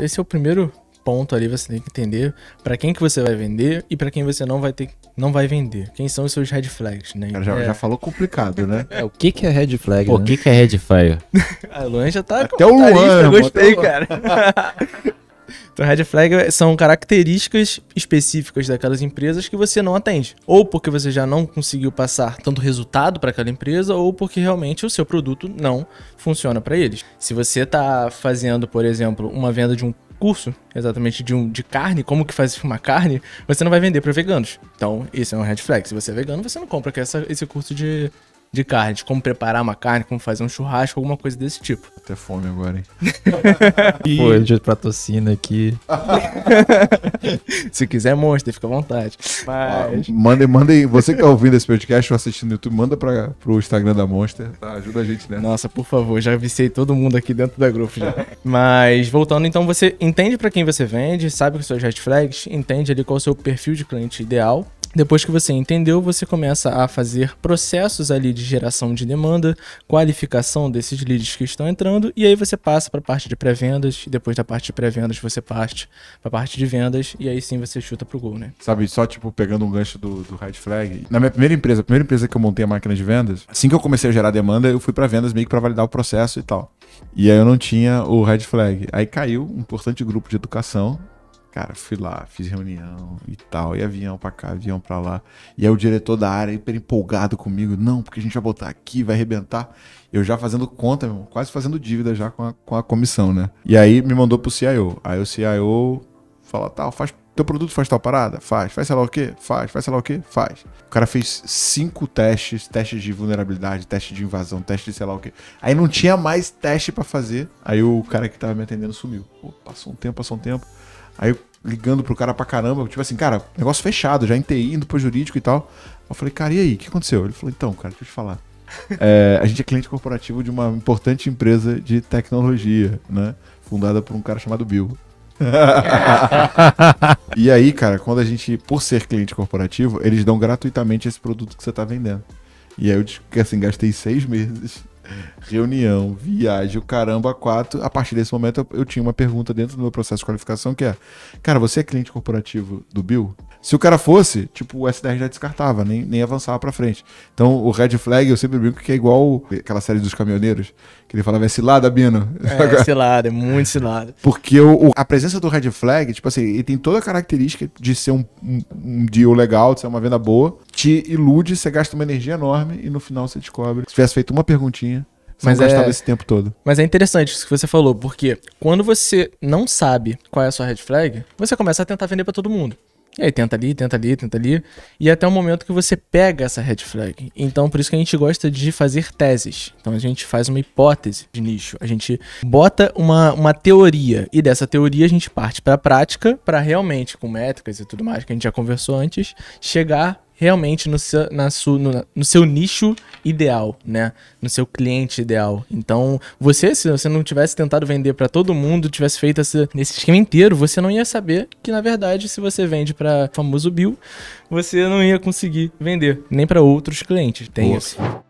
Esse é o primeiro ponto ali, você tem que entender para quem que você vai vender e para quem você não vai ter, não vai vender. Quem são os seus red flags, né? já, é. já falou complicado, né? É, o que que é red flag? né? O que que é red flag? a ah, Luan já tá Até o Luan, gostei, cara. Então, red flag são características específicas daquelas empresas que você não atende. Ou porque você já não conseguiu passar tanto resultado para aquela empresa, ou porque realmente o seu produto não funciona para eles. Se você está fazendo, por exemplo, uma venda de um curso exatamente de, um, de carne, como que faz uma carne, você não vai vender para veganos. Então, esse é um red flag. Se você é vegano, você não compra essa, esse curso de, de carne, de como preparar uma carne, como fazer um churrasco, alguma coisa desse tipo. Vou ter fome agora, hein? e... Pô, ele pra tocina aqui. Se quiser, monstro, fica à vontade. Mas... Ah, aí. você que tá ouvindo esse podcast ou assistindo no YouTube, manda pra, pro Instagram da Monster, tá? Ajuda a gente, né? Nossa, por favor, já viciei todo mundo aqui dentro da grupo já. Mas, voltando, então, você entende para quem você vende, sabe que são as red flags, entende ali qual é o seu perfil de cliente ideal, depois que você entendeu, você começa a fazer processos ali de geração de demanda, qualificação desses leads que estão entrando, e aí você passa para a parte de pré-vendas, e depois da parte de pré-vendas você parte para a parte de vendas, e aí sim você chuta pro gol, né? Sabe, só tipo pegando um gancho do, do Red Flag, na minha primeira empresa, a primeira empresa que eu montei a máquina de vendas, assim que eu comecei a gerar demanda, eu fui para vendas meio que para validar o processo e tal. E aí eu não tinha o Red Flag. Aí caiu um importante grupo de educação Cara, fui lá, fiz reunião e tal, e avião pra cá, avião pra lá. E aí o diretor da área hiper empolgado comigo, não, porque a gente vai botar aqui, vai arrebentar. Eu já fazendo conta, meu, quase fazendo dívida já com a, com a comissão, né? E aí me mandou pro CIO. Aí o CIO fala, tal, faz teu produto faz tal parada? Faz. Faz sei lá o quê? Faz. Faz sei lá o quê? Faz. O cara fez cinco testes, testes de vulnerabilidade, teste de invasão, teste de sei lá o quê. Aí não tinha mais teste para fazer. Aí o cara que tava me atendendo sumiu. Pô, passou um tempo, passou um tempo. Aí eu ligando pro cara pra caramba, tipo assim, cara, negócio fechado, já em TI, indo pro jurídico e tal. Eu falei, cara, e aí, o que aconteceu? Ele falou, então, cara, deixa eu te falar. É, a gente é cliente corporativo de uma importante empresa de tecnologia, né? Fundada por um cara chamado Bill. e aí, cara, quando a gente, por ser cliente corporativo, eles dão gratuitamente esse produto que você tá vendendo. E aí eu assim, gastei seis meses reunião, viagem, o caramba, quatro. A partir desse momento, eu, eu, tinha uma pergunta dentro do meu processo de qualificação que é: Cara, você é cliente corporativo do Bill? Se o cara fosse, tipo, o S10 já descartava, nem, nem avançava pra frente. Então, o red flag, eu sempre brinco que é igual aquela série dos caminhoneiros, que ele falava: É cilada, Bino? É, é cilada, é muito cilada. Porque o, o, a presença do red flag, tipo assim, ele tem toda a característica de ser um, um, um deal legal, de ser uma venda boa, te ilude, você gasta uma energia enorme e no final você descobre. Se tivesse feito uma perguntinha, você mas não gastava é... esse tempo todo. Mas é interessante isso que você falou, porque quando você não sabe qual é a sua red flag, você começa a tentar vender para todo mundo. E aí tenta ali, tenta ali, tenta ali. E até o momento que você pega essa red flag. Então, por isso que a gente gosta de fazer teses. Então, a gente faz uma hipótese de nicho. A gente bota uma, uma teoria. E dessa teoria a gente parte para a prática, para realmente, com métricas e tudo mais que a gente já conversou antes, chegar realmente no seu, na su, no, no, seu nicho ideal, né? No seu cliente ideal. Então, você, se você não tivesse tentado vender para todo mundo, tivesse feito esse, esse esquema inteiro, você não ia saber que, na verdade, se você vende para famoso Bill, você não ia conseguir vender, nem para outros clientes. Tem Boa. isso.